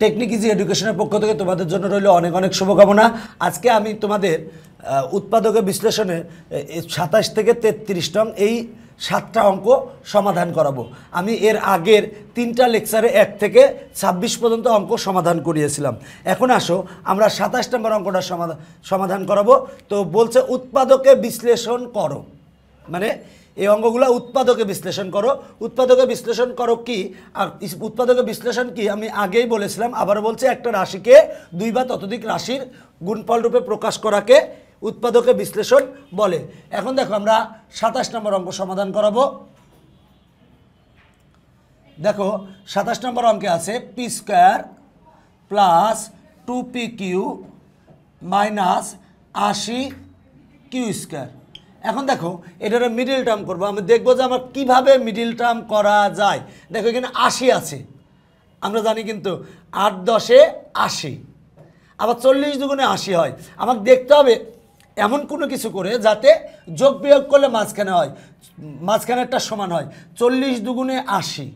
Technique easy এডুকেশনের পক্ষ থেকে তোমাদের জন্য রইল অনেক অনেক শুভকামনা আজকে আমি তোমাদের উৎপাদকের বিশ্লেষণে সাতাশ থেকে তেত্রিশ নং এই সাতটা অঙ্ক সমাধান করাবো আমি এর আগের তিনটা লেকচারে এক থেকে ২৬ পর্যন্ত অঙ্ক সমাধান করিয়েছিলাম এখন আসো আমরা সাতাশ নম্বর অঙ্কটা সমাধান সমাধান করাবো তো বলছে উৎপাদকে বিশ্লেষণ করো মানে এই অঙ্গগুলো উৎপাদকে বিশ্লেষণ করো উৎপাদকে বিশ্লেষণ করো কি আর উৎপাদকে বিশ্লেষণ কি আমি আগেই বলেছিলাম আবার বলছি একটা রাশিকে দুই বা ততোধিক রাশির গুণফল রূপে প্রকাশ করাকে উৎপাদকে বিশ্লেষণ বলে এখন দেখো আমরা সাতাশ নম্বর অঙ্ক সমাধান করাবো দেখো সাতাশ নম্বর অঙ্কে আছে P square plus two P Q minus আশি কিউ স্কোয়ার এখন দেখো এটার মিডিল টার্ম করবো আমি দেখব যে আমার কিভাবে মিডিল টার্ম করা যায় দেখো এখানে আশি আছে আমরা জানি কিন্তু আট দশে আশি আবার চল্লিশ দুগুণে আশি হয় আমাকে দেখতে হবে এমন কোনো কিছু করে যাতে যোগ বিয়োগ করলে মাঝখানে হয় মাঝখানেরটা সমান হয় চল্লিশ দুগুণে আশি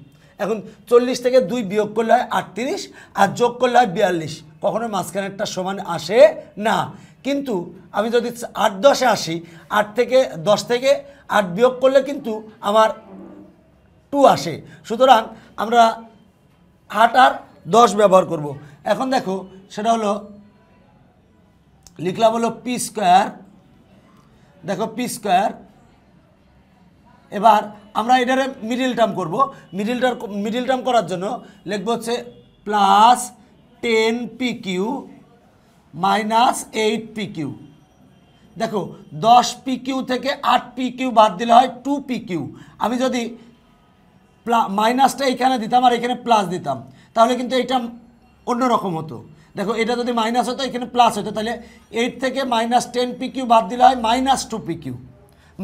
এখন চল্লিশ থেকে দুই বিয়োগ করলে হয় আটত্রিশ আর যোগ করলে হয় বিয়াল্লিশ কখনো মাঝখানেরটা সমান আসে না কিন্তু আমি যদি আট দশে আসি আট থেকে দশ থেকে আট বিয়োগ করলে কিন্তু আমার টু আসে সুতরাং আমরা আট আর দশ ব্যবহার করব। এখন দেখো সেটা হলো লিখলাম হলো পি স্কোয়ার দেখো পি স্কোয়ার এবার আমরা এটারে মিডিল টার্ম করব মিডিল টার্ম মিডিল টার্ম করার জন্য লিখবো হচ্ছে plus ten P Q minus eight P Q দেখো দশ পি কিউ থেকে আট পি কিউ বাদ দিলে হয় টু পি কিউ আমি যদি প্লা মাইনাসটা এখানে দিতাম আর এখানে প্লাস দিতাম তাহলে কিন্তু এটা অন্যরকম হতো দেখো এটা যদি মাইনাস হতো এখানে প্লাস হতো তাহলে এইট থেকে মাইনাস টেন পি কিউ বাদ দিলে হয় minus two P Q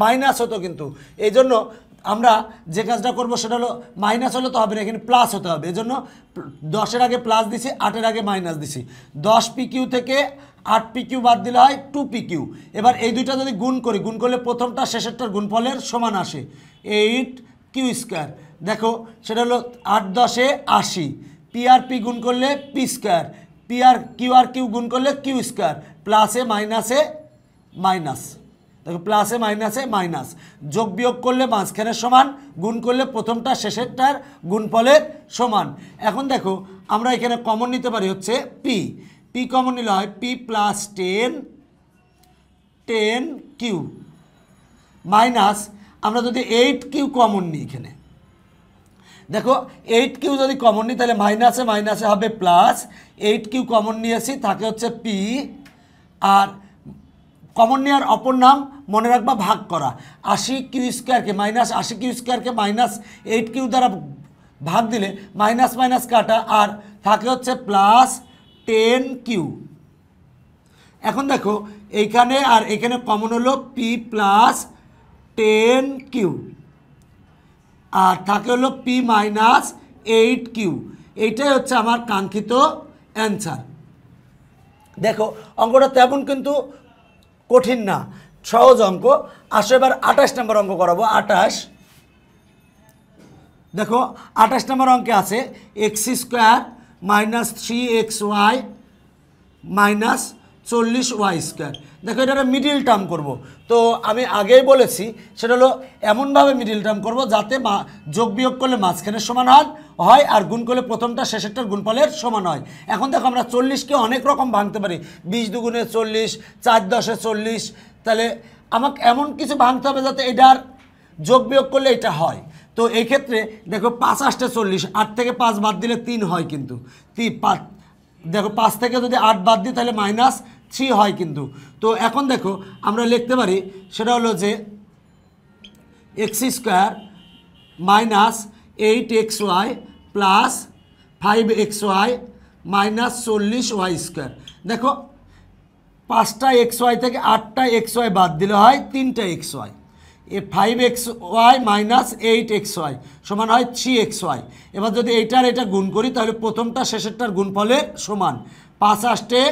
minus হতো কিন্তু এই জন্য আমরা যে কাজটা করবো সেটা হলো মাইনাস হলে তো হবে না এখানে প্লাস হতে হবে এজন্য দশের আগে প্লাস দিছি আটের আগে মাইনাস দিছি দশ পি কিউ থেকে আট পি কিউ বাদ দিলে হয় টু পি কিউ এবার এই দুইটা যদি গুণ করি গুণ করলে প্রথমটা শেষেরটার গুণফলের সমান আসে এইট কিউ স্কোয়ার দেখো সেটা হলো আট দশে আশি পি আর পি গুণ করলে পি স্কোয়ার পি আর কিউ আর কিউ গুণ করলে কিউ স্কোয়ার প্লাসে মাইনাসে মাইনাস দেখো প্লাসে মাইনাসে মাইনাস যোগ বিয়োগ করলে মাঝখানের সমান গুণ করলে প্রথমটা শেষেরটার গুণফলের সমান এখন দেখো আমরা এখানে কমন নিতে পারি হচ্ছে পি পি কমন নিলে হয় P plus ten ten Q minus আমরা যদি এইট কিউ কমন নিই এখানে দেখো এইট কিউ যদি কমন নিই তাহলে মাইনাসে মাইনাসে হবে প্লাস এইট কিউ কমন নিয়েছি থাকে হচ্ছে পি আর কমন নেওয়ার অপর নাম মনে রাখবা ভাগ করা আশি কিউ স্কোয়ারকে মাইনাস আশি কিউ স্কোয়ারকে মাইনাস এইট কিউ দ্বারা ভাগ দিলে মাইনাস মাইনাস কাটা আর থাকে হচ্ছে প্লাস টেন কিউ এখন দেখো এইখানে আর এখানে কমন হলো পি প্লাস টেন কিউ আর থাকে হলো পি মাইনাস এইট কিউ এইটাই হচ্ছে আমার কাঙ্ক্ষিত অ্যান্সার দেখো অঙ্কটা তেমন কিন্তু কঠিন না সহজ অঙ্ক আসো এবার আঠাশ নম্বর অঙ্ক করাবো আঠাশ দেখো আঠাশ নম্বর অঙ্কে আছে x square minus three X Y minus চল্লিশ ওয়াই স্কোয়ার দেখো এটা মিডিল টার্ম করব। তো আমি আগেই বলেছি সেটা হলো এমনভাবে মিডিল টার্ম করব যাতে মা যোগ বিয়োগ করলে মাঝখানের সমান হয় আর গুণ করলে প্রথমটা শেষেরটার গুণফলের সমান হয় এখন দেখো আমরা চল্লিশকে অনেক রকম ভাঙতে পারি বিশ দুগুণে চল্লিশ চার দশে চল্লিশ তাহলে আমাকে এমন কিছু ভাঙতে হবে যাতে এটার যোগ বিয়োগ করলে এটা হয় তো এই ক্ষেত্রে দেখো পাঁচ আসতে চল্লিশ আট থেকে পাঁচ বাদ দিলে তিন হয় কিন্তু তি পাঁচ দেখো পাঁচ থেকে যদি আট বাদ দিই তাহলে মাইনাস থ্রি হয় কিন্তু তো এখন দেখো আমরা লিখতে পারি সেটা হলো যে X square minus eight X Y plus five X Y minus চল্লিশ ওয়াই স্কোয়ার দেখো পাঁচটা এক্স ওয়াই থেকে আটটা এক্স ওয়াই বাদ দিলে হয় তিনটা এক্স ওয়াই এ five X Y minus eight X Y সমান হয় থ্রি এক্স ওয়াই এবার যদি এইটার এটা গুণ করি তাহলে প্রথমটা শেষেরটার গুণ ফলে সমান পাঁচ আষ্টে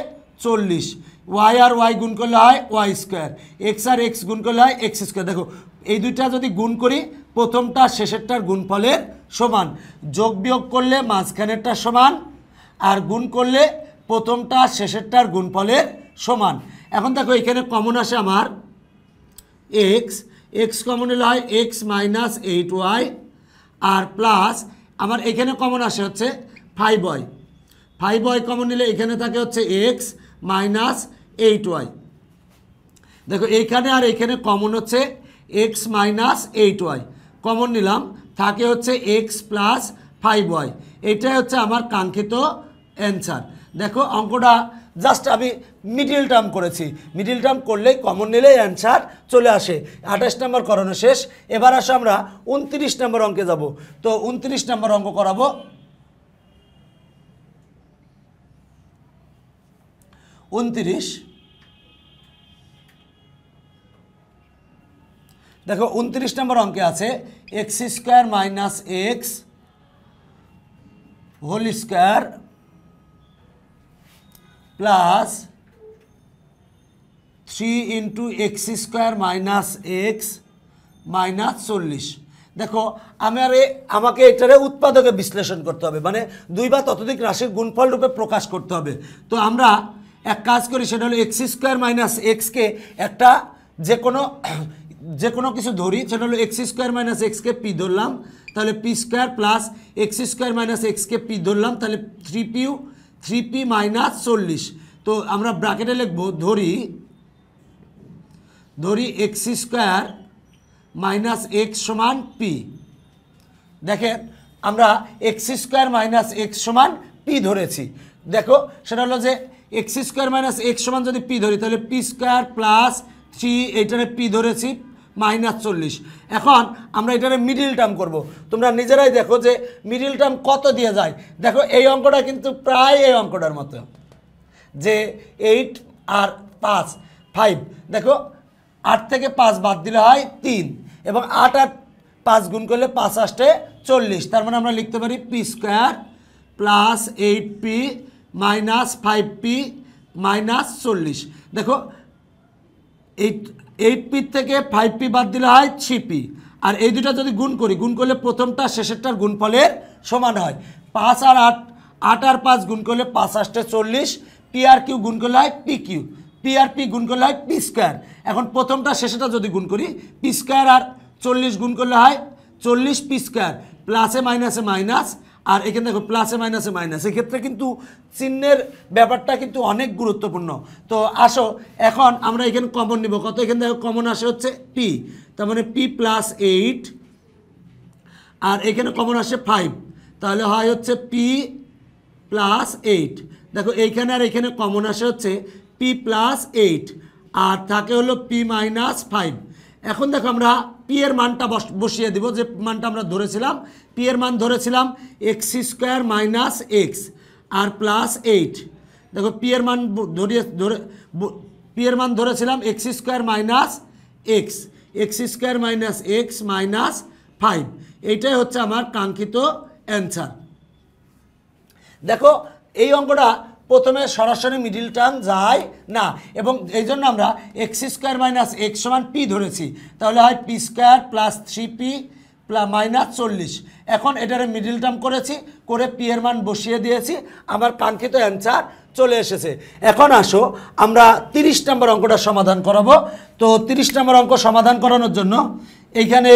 চল্লিশ ওয়াই আর ওয়াই গুণ করলে হয় ওয়াই স্কোয়ার এক্স আর এক্স গুণ করলে হয় এক্স স্কোয়ার দেখো এই দুইটা যদি গুণ করি প্রথমটা শেষেরটার গুণফলের সমান যোগ বিয়োগ করলে মাঝখানেরটা সমান আর গুণ করলে প্রথমটা শেষেরটার গুণফলের সমান এখন দেখো এখানে কমন আসে আমার এক্স এক্স কমন হলে হয় এক্স মাইনাস এইট ওয়াই আর প্লাস আমার এখানে কমন আসে হচ্ছে five Y five Y common নিলে এখানে থাকে হচ্ছে এক্স মাইনাস এইট ওয়াই দেখো এইখানে আর এখানে কমন হচ্ছে X minus eight Y common নিলাম থাকে হচ্ছে এক্স প্লাস ফাইভ ওয়াই এটাই হচ্ছে আমার কাঙ্ক্ষিত অ্যান্সার দেখো অঙ্কটা জাস্ট আমি মিডিল টার্ম করেছি মিডিল টার্ম করলেই কমন নিলেই অ্যান্সার চলে আসে আঠাশ নম্বর করানো শেষ এবার আসে আমরা উনত্রিশ নম্বর অঙ্কে যাব তো উনত্রিশ নম্বর অঙ্ক করাবো উনত্রিশ দেখো উনত্রিশ নম্বর অঙ্কে আছে x square minus X whole square plus three into X square minus x minus চল্লিশ দেখো আমার আমাকে এটারে উৎপাদকে বিশ্লেষণ করতে হবে মানে দুই বা ততোধিক রাশির গুণফল রূপে প্রকাশ করতে হবে তো আমরা এক কাজ করি সেটা হলো এক্স স্কোয়ার মাইনাস এক্সকে একটা যে কোনো যে কোনো কিছু ধরি সেটা হলো এক্স স্কোয়ার মাইনাস এক্সকে পি ধরলাম তাহলে P square plus X square minus এক্সকে পি ধরলাম তাহলে থ্রি পিউ থ্রি পি মাইনাস চল্লিশ তো আমরা ব্র্যাকেটে লিখব ধরি ধরি এক্স স্কোয়ার মাইনাস এক্স সমান পি দেখেন আমরা এক্স স্কোয়ার মাইনাস এক্স সমান পি ধরেছি দেখো সেটা হলো যে এক্স স্কোয়ার মাইনাস এক্স সমান যদি পি ধরি তাহলে পি স্কোয়ার প্লাস থ্রি এইটারে পি ধরেছি মাইনাস চল্লিশ এখন আমরা এটারে মিডিল টার্ম করব। তোমরা নিজেরাই দেখো যে মিডিল টার্ম কত দিয়ে যায় দেখো এই অঙ্কটা কিন্তু প্রায় এই অঙ্কটার মতো যে এইট আর পাঁচ ফাইভ দেখো আট থেকে পাঁচ বাদ দিলে হয় তিন এবং আট আট পাঁচ গুণ করলে পাঁচ আসতে চল্লিশ তার মানে আমরা লিখতে পারি P square plus eight P minus five P minus চল্লিশ দেখো এইট এইট পি থেকে ফাইভ পি বাদ দিলে হয় থ্রি পি আর এই দুটা যদি গুণ করি গুণ করলে প্রথমটা শেষেরটার গুণফলের সমান হয় পাঁচ আর আট আট আর পাঁচ গুণ করলে পাঁচ আষ্টে চল্লিশ পি আর কিউ গুণ করলে হয় পি কিউ পি আর পি গুণ করলে হয় পি স্কোয়ার এখন প্রথমটা শেষেটা যদি গুণ করি পি স্কোয়ার আর চল্লিশ গুণ করলে হয় চল্লিশ পি স্কোয়ার প্লাসে মাইনাসে মাইনাস আর এখানে দেখো প্লাসে মাইনাসে মাইনাস এক্ষেত্রে কিন্তু চিহ্নের ব্যাপারটা কিন্তু অনেক গুরুত্বপূর্ণ তো আসো এখন আমরা এখানে কমন নিব কত এখানে দেখো কমন আসে হচ্ছে পি তার মানে পি প্লাস এইট আর এখানে কমন আসে ফাইভ তাহলে হয় হচ্ছে পি প্লাস এইট দেখো এইখানে আর এখানে কমন আসে হচ্ছে পি প্লাস এইট আর থাকে হলো পি মাইনাস ফাইভ এখন দেখো আমরা পি এর মানটা বসিয়ে দিব যে মানটা আমরা ধরেছিলাম পি এর মান ধরেছিলাম এক্স স্কোয়ার মাইনাস এক্স আর প্লাস এইট দেখো পি এর মান ধরিয়ে ধরে পি এর মান ধরেছিলাম X square minus X X square minus x minus five এইটাই হচ্ছে আমার কাঙ্ক্ষিত অ্যান্সার দেখো এই অঙ্কটা প্রথমে সরাসরি মিডিল টার্ম যায় না এবং এই জন্য আমরা এক্স স্কোয়ার মাইনাস এক্স সমান পি ধরেছি তাহলে হয় P square plus three P minus চল্লিশ এখন এটারে মিডিল টার্ম করেছি করে পি এর মান বসিয়ে দিয়েছি আমার কাঙ্ক্ষিত অ্যান্সার চলে এসেছে এখন আসো আমরা ৩০ নম্বর অঙ্কটা সমাধান করাবো তো ৩০ নম্বর অঙ্ক সমাধান করানোর জন্য এইখানে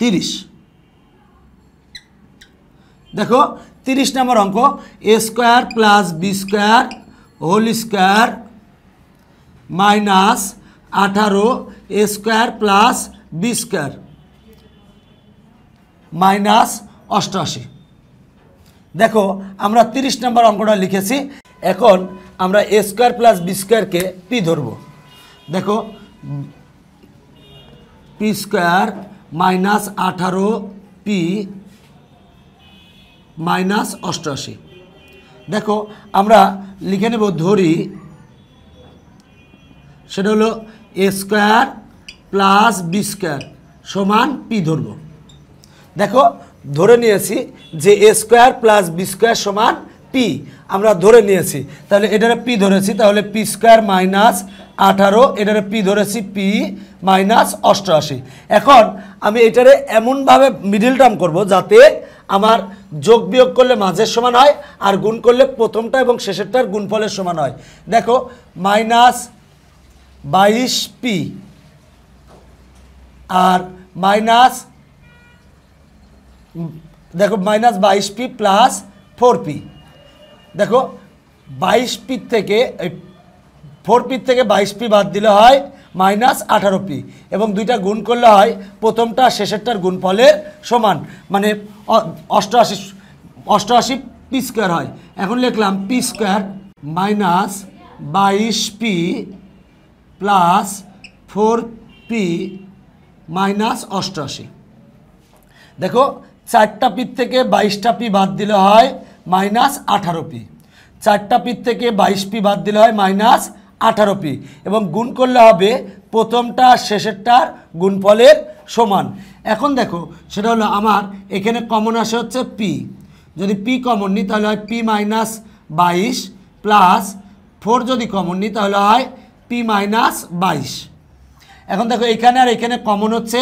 তিরিশ দেখো তিরিশ নম্বর অঙ্ক A square plus B square whole square minus আঠারো A square plus B square minus অষ্টআশি দেখো আমরা তিরিশ নম্বর অঙ্কটা লিখেছি এখন আমরা এ স্কোয়ার প্লাস বি স্কোয়ারকে পি ধরব দেখো পি স্কোয়ার মাইনাস আঠারো পি মাইনাস অষ্টআশি দেখো আমরা লিখে নেব ধরি সেটা হলো A square plus B square সমান পি ধরব দেখো ধরে নিয়েছি যে A square plus B square সমান পি আমরা ধরে নিয়েছি তাহলে এটারে পি ধরেছি তাহলে পি স্কোয়ার মাইনাস আঠারো এটারে পি ধরেছি পি মাইনাস অষ্টআশি এখন আমি এটারে এমনভাবে মিডিল টার্ম করব যাতে আমার যোগ বিয়োগ করলে মাঝের সমান হয় আর গুণ করলে প্রথমটা এবং শেষেরটার গুণফলের সমান হয় দেখো মাইনাস বাইশ পি আর মাইনাস দেখো মাইনাস বাইশ পি প্লাস ফোর পি দেখো বাইশ পি থেকে ফোর পি থেকে বাইশ পি বাদ দিলে হয় মাইনাস আঠারো পি এবং দুইটা গুণ করলে হয় প্রথমটা শেষেরটার গুণফলের সমান মানে অষ্টআশি অষ্টআশি পি স্কোয়ার হয় এখন লিখলাম পি স্কোয়ার মাইনাস বাইশ P plus four P minus অষ্টআশি দেখো চারটা পির থেকে বাইশটা পি বাদ দিলে হয় মাইনাস আঠারো পি চারটা পির থেকে বাইশ পি বাদ দিলে হয় মাইনাস আঠারো পি এবং গুণ করলে হবে প্রথমটা শেষেরটার গুণফলের সমান এখন দেখো সেটা হলো আমার এখানে কমন আসে হচ্ছে পি যদি পি কমন নিই তাহলে হয় পি মাইনাস বাইশ প্লাস ফোর যদি কমন নিই তাহলে হয় পি মাইনাস বাইশ এখন দেখো এখানে আর এখানে কমন হচ্ছে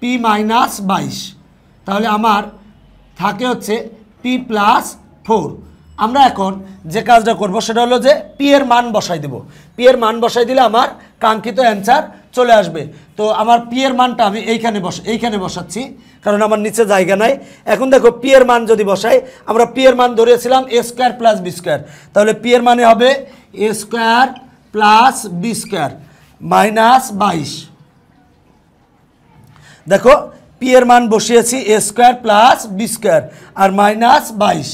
পি মাইনাস বাইশ তাহলে আমার থাকে হচ্ছে পি প্লাস ফোর আমরা এখন যে কাজটা করব সেটা হলো যে পি এর মান বসাই দেব পি এর মান বসাই দিলে আমার কাঙ্ক্ষিত অ্যান্সার চলে আসবে তো আমার পি এর মানটা আমি এইখানে বস এইখানে বসাচ্ছি কারণ আমার নিচে জায়গা নাই এখন দেখো পি এর মান যদি বসাই আমরা পি এর মান ধরেছিলাম A square plus B square তাহলে পি এর মানে হবে A square plus B square minus বাইশ দেখো পি এর মান বসিয়েছি A square plus B square আর মাইনাস বাইশ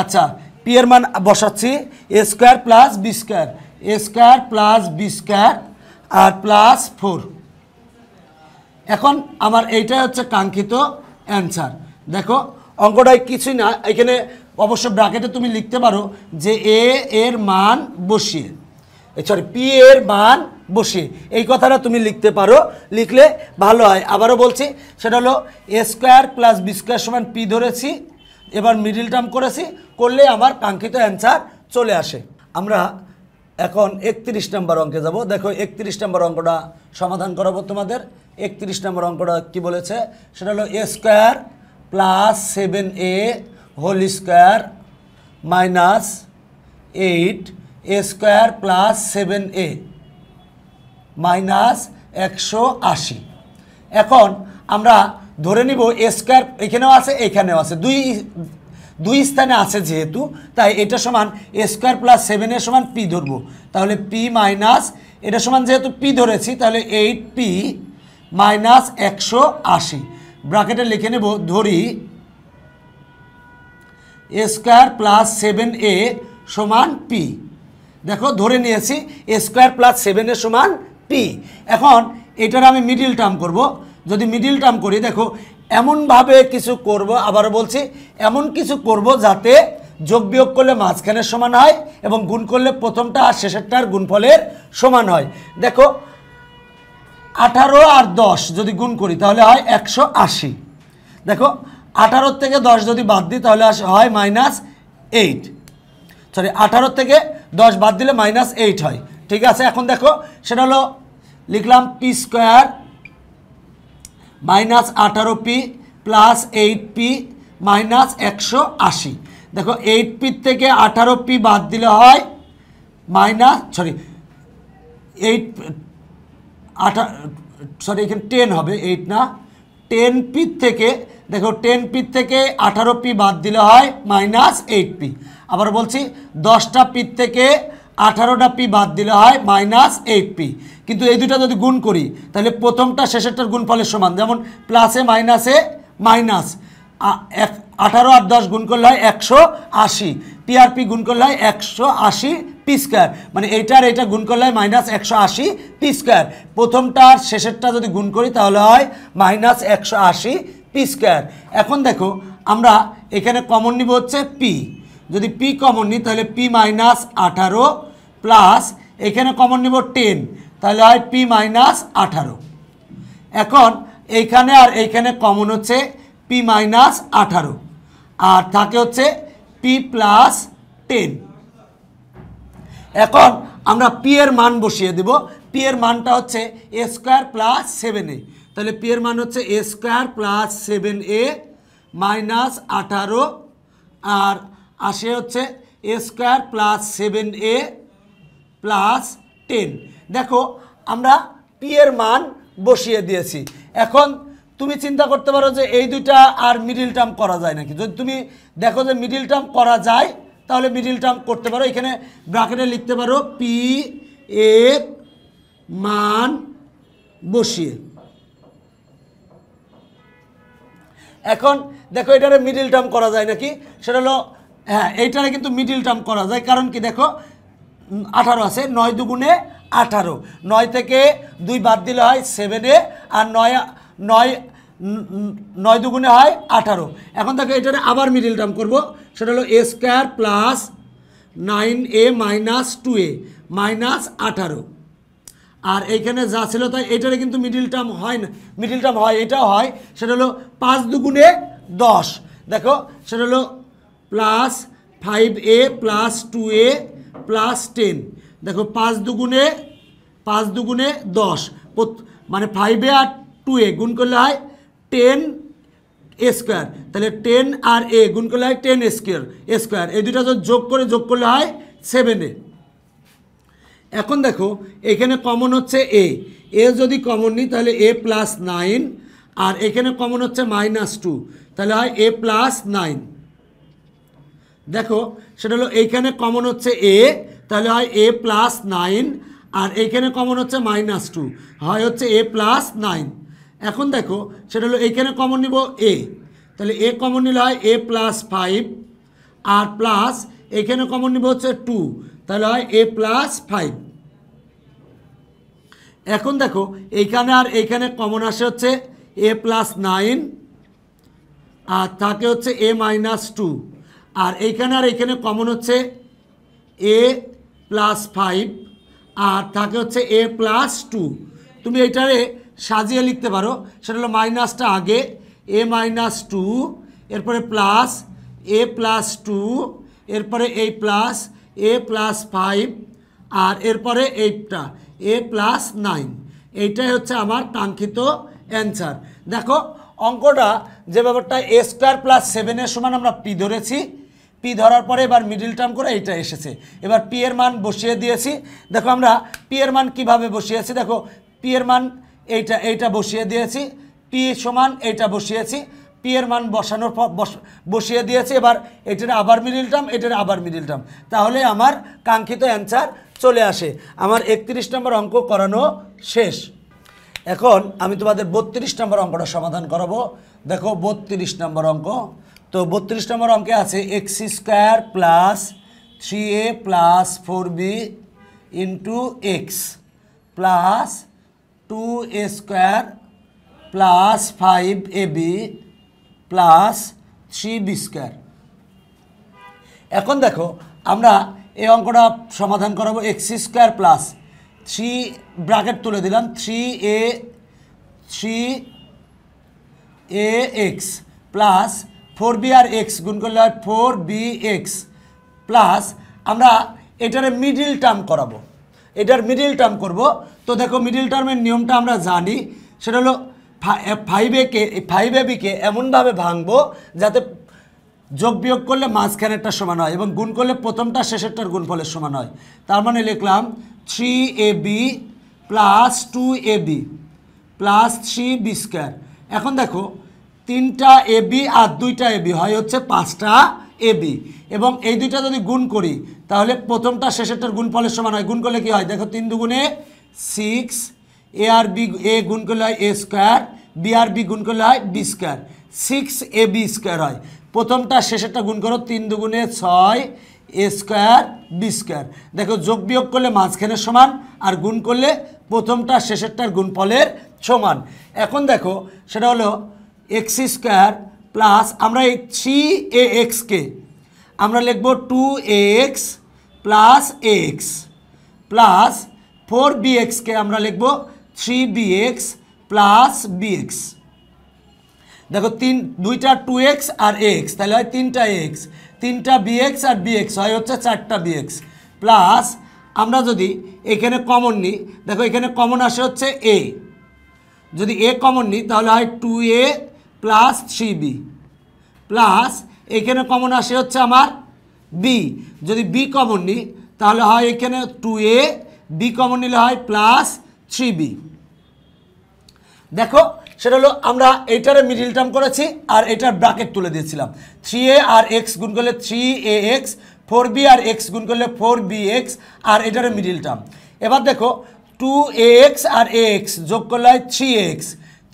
আচ্ছা পি এর মান বসাচ্ছি A square plus B square A square plus B square আর প্লাস ফোর এখন আমার এইটাই হচ্ছে কাঙ্ক্ষিত অ্যান্সার দেখো অঙ্কটায় কিছুই না এখানে অবশ্য ব্রাকেটে তুমি লিখতে পারো যে এ এর মান বসিয়ে সরি পি এর মান বসিয়ে এই কথাটা তুমি লিখতে পারো লিখলে ভালো হয় আবারও বলছি সেটা হলো A square plus B square সমান পি ধরেছি এবার মিডিল টার্ম করেছি করলে আমার কাঙ্ক্ষিত অ্যান্সার চলে আসে আমরা এখন একত্রিশ নম্বর অঙ্কে যাব দেখো একত্রিশ নম্বর অঙ্কটা সমাধান করাবো তোমাদের একত্রিশ নম্বর অঙ্কটা কি বলেছে সেটা হলো A square plus seven A whole square minus eight A square plus seven A minus একশো আশি এখন আমরা ধরে নিব এ স্কোয়ার এখানেও আছে এখানেও আছে দুই দুই স্থানে আছে যেহেতু তাই এটা সমান এ স্কোয়ার প্লাস সেভেনের সমান পি ধরবো তাহলে পি মাইনাস এটা সমান যেহেতু পি ধরেছি তাহলে এইট পি মাইনাস একশো আশি ব্রাকেটে লিখে নেব ধরি A square plus seven A সমান পি দেখো ধরে নিয়েছি এ স্কোয়ার প্লাস সেভেনের সমান পি এখন এটার আমি মিডিল টার্ম করব যদি মিডিল টার্ম করি দেখো এমনভাবে কিছু করব আবার বলছি এমন কিছু করব যাতে যোগ বিয়োগ করলে মাঝখানের সমান হয় এবং গুণ করলে প্রথমটা আর শেষেরটার গুণফলের সমান হয় দেখো আঠারো আর দশ যদি গুণ করি তাহলে হয় একশো আশি দেখো আঠারোর থেকে দশ যদি বাদ দিই তাহলে হয় মাইনাস এইট সরি আঠারোর থেকে দশ বাদ দিলে মাইনাস এইট হয় ঠিক আছে এখন দেখো সেটা হলো লিখলাম পি স্কোয়ার মাইনাস আঠারো P plus eight P minus একশো আশি দেখো এইট পির থেকে আঠারো পি বাদ দিলে হয় মাইনাস সরি এইট আঠা সরি এখানে টেন হবে এইট না টেন পি থেকে দেখো টেন পির থেকে আঠারো পি বাদ দিলে হয় মাইনাস এইট পি আবার বলছি দশটা পির থেকে আঠারোটা পি বাদ দিলে হয় মাইনাস এইট পি কিন্তু এই দুটা যদি গুণ করি তাহলে প্রথমটা শেষেরটার গুণফলের সমান যেমন প্লাসে মাইনাসে মাইনাস এক আঠারো আর দশ গুণ করলে হয় একশো আশি পিআরপি গুণ করলে হয় একশো আশি পি স্কোয়ার মানে এইটার এটা গুণ করলে হয় মাইনাস একশো আশি পি স্কোয়ার প্রথমটা আর শেষেরটা যদি গুণ করি তাহলে হয় মাইনাস একশো আশি পি স্কোয়ার এখন দেখো আমরা এখানে কমন নিব হচ্ছে পি যদি পি কমন নিই তাহলে পি মাইনাস আঠারো প্লাস এখানে কমন নিব টেন তাহলে হয় পি মাইনাস আঠারো এখন এইখানে আর এইখানে কমন হচ্ছে পি মাইনাস আঠারো আর থাকে হচ্ছে পি প্লাস টেন এখন আমরা পি এর মান বসিয়ে দেব পি এর মানটা হচ্ছে A square plus seven A তাহলে পি এর মান হচ্ছে A square plus seven A minus আঠারো আর আসে হচ্ছে A square plus seven A plus ten দেখো আমরা পি এর মান বসিয়ে দিয়েছি এখন তুমি চিন্তা করতে পারো যে এই দুইটা আর মিডিল টার্ম করা যায় নাকি যদি তুমি দেখো যে মিডিল টার্ম করা যায় তাহলে মিডিল টার্ম করতে পারো এখানে ব্রাকেটে লিখতে পারো পি এর মান বসিয়ে এখন দেখো এটারে মিডিল টার্ম করা যায় নাকি সেটা হলো হ্যাঁ এইটারে কিন্তু মিডিল টার্ম করা যায় কারণ কি দেখো আঠারো আছে নয় দুগুণে আঠারো নয় থেকে দুই বাদ দিলে হয় সেভেনে আর নয় নয় নয় দুগুণে হয় আঠারো এখন দেখো এটার আবার মিডিল টার্ম করবো সেটা হলো A square plus nine A minus two A minus আঠারো আর এইখানে যা ছিল তাই এটারে কিন্তু মিডিল টার্ম হয় না মিডিল টার্ম হয় এটা হয় সেটা হলো পাঁচ দুগুণে দশ দেখো সেটা হলো plus five A plus two A plus ten দেখো পাঁচ দুগুণে পাঁচ দুগুণে দশ মানে ফাইভে আর টু এ গুণ করলে হয় টেন এ স্কোয়ার তাহলে টেন আর এ গুণ করলে হয় টেন স্কোয়ার স্কোয়ার এই দুটা যোগ করে যোগ করলে হয় সেভেন এখন দেখো এখানে কমন হচ্ছে এ এ যদি কমন নিই তাহলে এ প্লাস নাইন আর এখানে কমন হচ্ছে মাইনাস টু তাহলে হয় এ প্লাস নাইন দেখো সেটা হলো এইখানে কমন হচ্ছে এ তাহলে হয় এ প্লাস নাইন আর এইখানে কমন হচ্ছে মাইনাস টু হয় হচ্ছে এ প্লাস নাইন এখন দেখো সেটা হলো এইখানে কমন নিব এ তাহলে এ কমন নিলে হয় এ প্লাস ফাইভ আর প্লাস এখানে কমন নিব হচ্ছে টু তাহলে হয় এ প্লাস ফাইভ এখন দেখো এইখানে আর এইখানে কমন আসে হচ্ছে এ প্লাস নাইন আর থাকে হচ্ছে এ মাইনাস টু আর এইখানে আর এইখানে কমন হচ্ছে এ প্লাস ফাইভ আর থাকে হচ্ছে এ প্লাস টু তুমি এটারে সাজিয়ে লিখতে পারো সেটা হলো মাইনাসটা আগে এ মাইনাস টু এরপরে প্লাস এ প্লাস টু এরপরে এই প্লাস এ প্লাস ফাইভ আর এরপরে এইটা এ প্লাস নাইন এইটাই হচ্ছে আমার কাঙ্ক্ষিত অ্যান্সার দেখো অঙ্কটা যে ব্যাপারটা এ স্কোয়ার প্লাস সেভেনের সমান আমরা পি ধরেছি পি ধরার পরে এবার মিডিল টার্ম করে এইটা এসেছে এবার পি এর মান বসিয়ে দিয়েছি দেখো আমরা পি এর মান কিভাবে বসিয়েছি দেখো পি এর মান এইটা এইটা বসিয়ে দিয়েছি পি সমান এইটা বসিয়েছি পি এর মান বসানোর বসিয়ে দিয়েছি এবার এটার আবার মিডিল টার্ম এটার আবার মিডিল টার্ম তাহলে আমার কাঙ্ক্ষিত অ্যান্সার চলে আসে আমার একত্রিশ নম্বর অঙ্ক করানো শেষ এখন আমি তোমাদের বত্রিশ নম্বর অঙ্কটা সমাধান করাবো দেখো বত্রিশ নম্বর অঙ্ক তো বত্রিশ নম্বর অঙ্কে আছে x square plus three a plus four b into x plus two a square plus five a b plus three b square এখন দেখো আমরা এই অঙ্কটা সমাধান করাবো x square plus three bracket তুলে দিলাম three a three a x plus four b আর এক্স গুণ করলে হয় ফোর বি এক্স প্লাস আমরা এটারে মিডিল টার্ম করাবো এটার মিডিল টার্ম করব তো দেখো মিডিল টার্মের নিয়মটা আমরা জানি সেটা হলো ফাইভ একে ফাইভ এ বিকে এমনভাবে ভাঙবো যাতে যোগ বিয়োগ করলে মাঝখানেরটা সমান হয় এবং গুণ করলে প্রথমটা শেষেরটার গুণফলের সমান হয় তার মানে লিখলাম three a b plus two a b plus three b square এখন দেখো তিনটা এবি আর দুইটা এবি হয় হচ্ছে পাঁচটা এবি এবং এই দুইটা যদি গুণ করি তাহলে প্রথমটা শেষেরটার গুণফলের সমান হয় গুণ করলে কি হয় দেখো তিন দুগুণে six A R B A গুণ করলে হয় এ স্কোয়ার বি আর বি গুণ করলে হয় b square six a b square হয় প্রথমটা শেষেরটা গুণ করো তিন দুগুণে ছয় এ স্কোয়ার বি স্কোয়ার দেখো যোগ বিয়োগ করলে মাঝখানের সমান আর গুণ করলে প্রথমটা শেষেরটার গুণফলের সমান এখন দেখো সেটা হলো এক্স স্কোয়ার প্লাস আমরা এই থ্রি এ এক্সকে আমরা লিখব two x plus x plus four b এক্সকে আমরা লিখব three b x plus b x দেখো তিন দুইটা টু এক্স আর এক্স তাহলে হয় তিনটা এক্স তিনটা বি এক্স আর বি এক্স হয় হচ্ছে চারটা বি এক্স প্লাস আমরা যদি এখানে কমন নিই দেখো এখানে কমন আসে হচ্ছে এ যদি এ কমন নিই তাহলে হয় টু এ প্লাস থ্রি বি প্লাস এখানে কমন আসে হচ্ছে আমার বি যদি বি কমন নিই তাহলে হয় এখানে টু এ বি কমন নিলে হয় প্লাস থ্রি বি দেখো সেটা হলো আমরা এটারে মিডিল টার্ম করেছি আর এটার ব্রাকেট তুলে দিয়েছিলাম থ্রি এ আর এক্স গুণ করলে three a x four b আর এক্স গুণ করলে ফোর বি এক্স আর এটারে মিডিল টার্ম এবার দেখো টু এ এক্স আর এ এক্স যোগ করলে হয় three x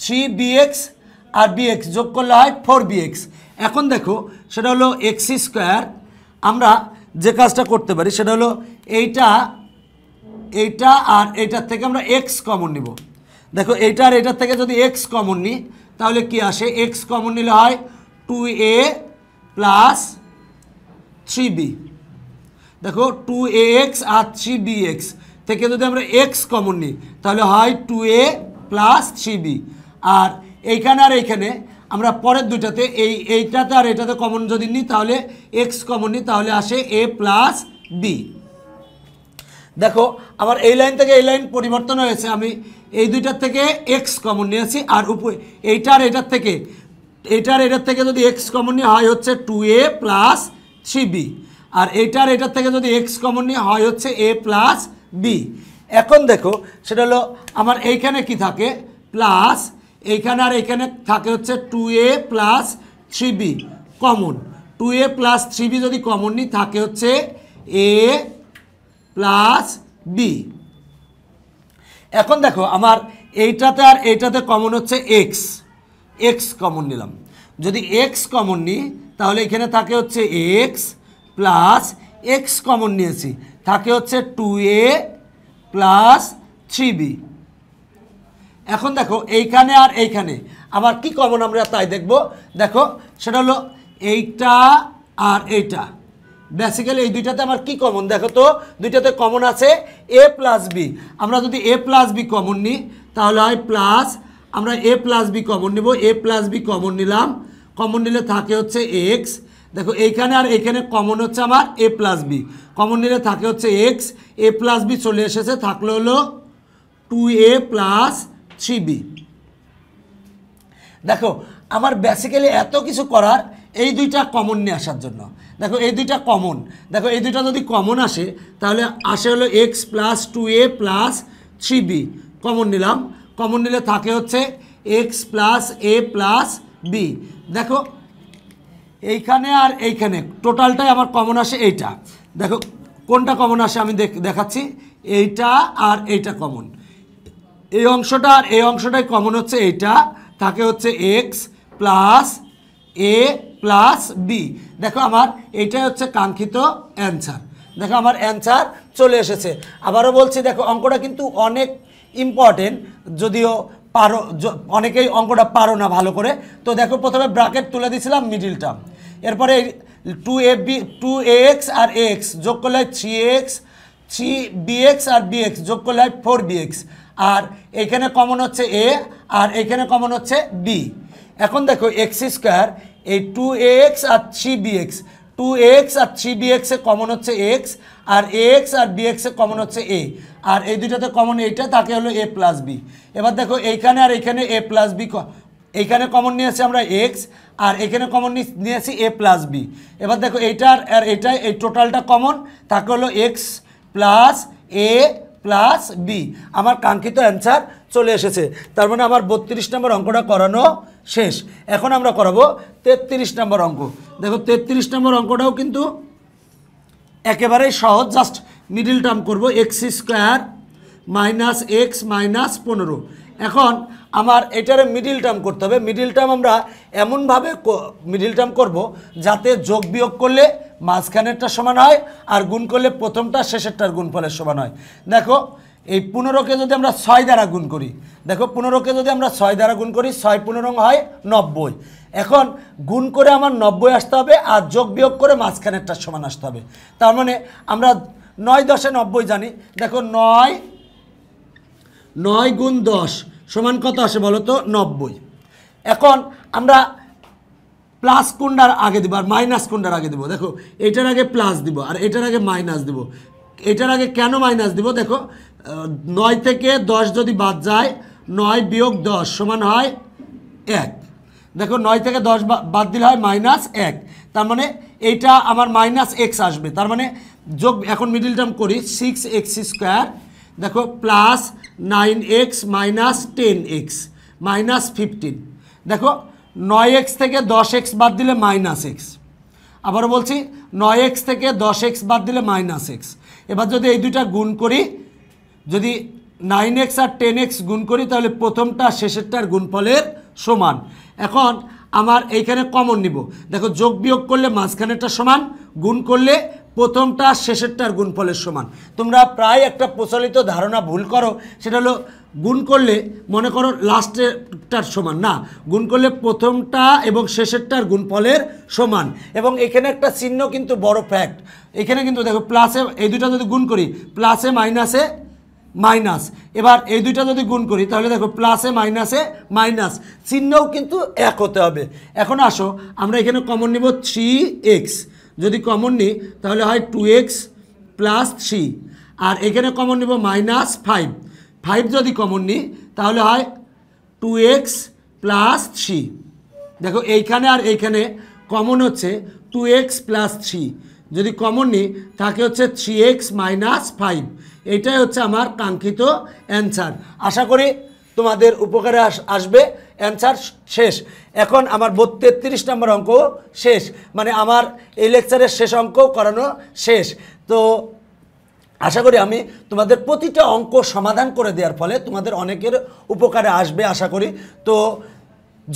three b x আর বিএক্স যোগ করলে হয় ফোর বিএক্স এখন দেখো সেটা হলো এক্স স্কোয়ার আমরা যে কাজটা করতে পারি সেটা হলো এইটা এইটা আর এইটার থেকে আমরা এক্স কমন নিব দেখো এইটা আর এইটার থেকে যদি এক্স কমন নিই তাহলে কি আসে এক্স কমন নিলে হয় টু এ প্লাস থ্রি বি দেখো টু এ এক্স আর থ্রি বি এক্স থেকে যদি আমরা এক্স কমন নিই তাহলে হয় টু এ প্লাস থ্রি বি আর এইখানে আর এইখানে আমরা পরের দুটাতে এই এইটাতে আর এটাতে কমন যদি নিই তাহলে এক্স কমন নিই তাহলে আসে এ প্লাস বি দেখো আমার এই লাইন থেকে এই লাইন পরিবর্তন হয়েছে আমি এই দুইটার থেকে এক্স কমন নিয়েছি আর উপরে এইটার এটার থেকে এটার এটার থেকে যদি এক্স কমন নিয়ে হয় হচ্ছে টু এ প্লাস থ্রি বি আর এইটার এটার থেকে যদি এক্স কমন নিয়ে হয় হচ্ছে এ প্লাস বি এখন দেখো সেটা হলো আমার এইখানে কি থাকে প্লাস এইখানে আর এখানে থাকে হচ্ছে টু এ plus three b common two এ প্লাস থ্রি বি যদি নিই থাকে হচ্ছে এ প্লাস বি এখন দেখো আমার এইটাতে আর এইটাতে কমন হচ্ছে এক্স এক্স কমন নিলাম যদি এক্স কমন নিই তাহলে এখানে থাকে হচ্ছে এক্স প্লাস এক্স কমন নিয়েছি থাকে হচ্ছে টু এ প্লাস থ্রি বি এখন দেখো এইখানে আর এইখানে আবার কি কমন আমরা তাই দেখব দেখো সেটা হলো এইটা আর এইটা বেসিক্যালি এই দুইটাতে আমার কি কমন দেখো তো দুইটাতে কমন আছে এ প্লাস বি আমরা যদি এ প্লাস বি কমন নিই তাহলে হয় প্লাস আমরা এ প্লাস বি কমন নিব এ প্লাস বি কমন নিলাম কমন নিলে থাকে হচ্ছে এক্স দেখো এইখানে আর এখানে কমন হচ্ছে আমার এ প্লাস বি কমন নিলে থাকে হচ্ছে এক্স এ প্লাস বি চলে এসেছে থাকলো হলো টু এ প্লাস থ্রি দেখো আমার বেসিক্যালি এত কিছু করার এই দুইটা কমন নিয়ে আসার জন্য দেখো এই দুইটা কমন দেখো এই দুইটা যদি কমন আসে তাহলে আসে হলো এক্স প্লাস টু এ প্লাস থ্রি বি কমন নিলাম কমন নিলে থাকে হচ্ছে x plus a plus b দেখো এইখানে আর এইখানে টোটালটাই আমার কমন আসে এইটা দেখো কোনটা কমন আসে আমি দেখাচ্ছি এইটা আর এইটা কমন এই অংশটা আর এই অংশটাই কমন হচ্ছে এইটা থাকে হচ্ছে x plus a plus b দেখো আমার এটাই হচ্ছে কাঙ্ক্ষিত অ্যান্সার দেখো আমার অ্যান্সার চলে এসেছে আবারও বলছি দেখো অঙ্কটা কিন্তু অনেক ইম্পর্টেন্ট যদিও পারো অনেকেই অঙ্কটা পারো না ভালো করে তো দেখো প্রথমে ব্রাকেট তুলে দিয়েছিলাম মিডিল টার্ম এরপরে two a b two x আর এক্স যোগ করলে হয় থ্রি এক্স থ্রি বিএক্স আর বিএক্স যোগ করলে হয় ফোর বিএক্স আর এখানে কমন হচ্ছে এ আর এখানে কমন হচ্ছে বি এখন দেখো এক্স স্কোয়ার এই টু এক্স আর three b x two x আর থ্রি বি এক্সে কমন হচ্ছে এক্স আর এ এক্স আর বি এক্সে কমন হচ্ছে এ আর এই দুইটাতে কমন এইটা তাকে হলো এ প্লাস বি এবার দেখো এইখানে আর এখানে এ প্লাস বি এইখানে কমন নিয়েছি আমরা এক্স আর এখানে কমন নিয়েছি এ প্লাস বি এবার দেখো এইটার আর এটা এই টোটালটা কমন তাকে হলো x plus a plus b আমার কাঙ্ক্ষিত অ্যান্সার চলে এসেছে তার মানে আমার বত্রিশ নম্বর অঙ্কটা করানো শেষ এখন আমরা করাবো ৩৩ নম্বর অঙ্ক দেখো ৩৩ নম্বর অঙ্কটাও কিন্তু একেবারেই সহজ জাস্ট মিডিল টার্ম করবো x square minus x minus পনেরো এখন আমার এটারে মিডিল টার্ম করতে হবে মিডিল টার্ম আমরা এমনভাবে মিডিল টার্ম করব যাতে যোগ বিয়োগ করলে মাঝখানেরটা সমান হয় আর গুণ করলে প্রথমটা শেষেরটার গুণফলের সমান হয় দেখো এই পনেরোকে যদি আমরা ছয় দ্বারা গুণ করি দেখো পনেরোকে যদি আমরা ছয় দ্বারা গুণ করি ছয় পনেরো হয় নব্বই এখন গুণ করে আমার নব্বই আসতে হবে আর যোগ বিয়োগ করে মাঝখানেরটা সমান আসতে হবে তার মানে আমরা নয় দশে নব্বই জানি দেখো নয় নয় গুণ দশ সমান কত আসে বলো তো নব্বই এখন আমরা প্লাস কোনটার আগে দেবো আর মাইনাস কোনটার আগে দিব দেখো এটার আগে প্লাস দিব আর এটার আগে মাইনাস দিব এটার আগে কেন মাইনাস দিব দেখো নয় থেকে দশ যদি বাদ যায় নয় বিয়োগ দশ সমান হয় এক দেখো নয় থেকে দশ বাদ দিলে হয় মাইনাস এক তার মানে এইটা আমার মাইনাস এক্স আসবে তার মানে যোগ এখন মিডিল টার্ম করি সিক্স এক্স স্কোয়ার দেখো plus nine x minus ten x minus fifteen দেখো নয় এক্স থেকে দশ এক্স বাদ দিলে মাইনাস এক্স আবারও বলছি নয় এক্স থেকে দশ এক্স বাদ দিলে মাইনাস এক্স এবার যদি এই দুইটা গুণ করি যদি নাইন এক্স আর টেন এক্স গুণ করি তাহলে প্রথমটা শেষেরটার গুণফলের সমান এখন আমার এইখানে কমন নিব দেখো যোগ বিয়োগ করলে মাঝখানেরটা সমান গুণ করলে প্রথমটা শেষেরটার গুণফলের সমান তোমরা প্রায় একটা প্রচলিত ধারণা ভুল করো সেটা হলো গুণ করলে মনে করো লাস্টেরটার সমান না গুণ করলে প্রথমটা এবং শেষেরটার গুণফলের সমান এবং এখানে একটা চিহ্ন কিন্তু বড় ফ্যাক্ট এখানে কিন্তু দেখো প্লাসে এই দুটা যদি গুণ করি প্লাসে মাইনাসে মাইনাস এবার এই দুইটা যদি গুণ করি তাহলে দেখো প্লাসে মাইনাসে মাইনাস চিহ্নও কিন্তু এক হতে হবে এখন আসো আমরা এখানে কমন নিব থ্রি এক্স যদি কমন নিই তাহলে হয় টু এক্স প্লাস থ্রি আর এখানে কমন নিব মাইনাস ফাইভ ফাইভ যদি কমন নিই তাহলে হয় টু এক্স প্লাস থ্রি দেখো এইখানে আর এইখানে কমন হচ্ছে টু এক্স প্লাস থ্রি যদি কমন নিই তাকে হচ্ছে থ্রি এক্স মাইনাস ফাইভ এটাই হচ্ছে আমার কাঙ্ক্ষিত অ্যান্সার আশা করি তোমাদের উপকারে আসবে অ্যান্সার শেষ এখন আমার তেত্রিশ নম্বর অঙ্ক শেষ মানে আমার এই লেকচারের শেষ অঙ্ক করানো শেষ তো আশা করি আমি তোমাদের প্রতিটা অঙ্ক সমাধান করে দেওয়ার ফলে তোমাদের অনেকের উপকারে আসবে আশা করি তো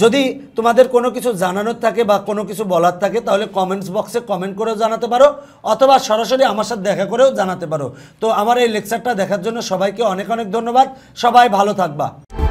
যদি তোমাদের কোনো কিছু জানানোর থাকে বা কোনো কিছু বলার থাকে তাহলে কমেন্টস বক্সে কমেন্ট করেও জানাতে পারো অথবা সরাসরি আমার সাথে দেখা করেও জানাতে পারো তো আমার এই লেকচারটা দেখার জন্য সবাইকে অনেক অনেক ধন্যবাদ সবাই ভালো থাকবা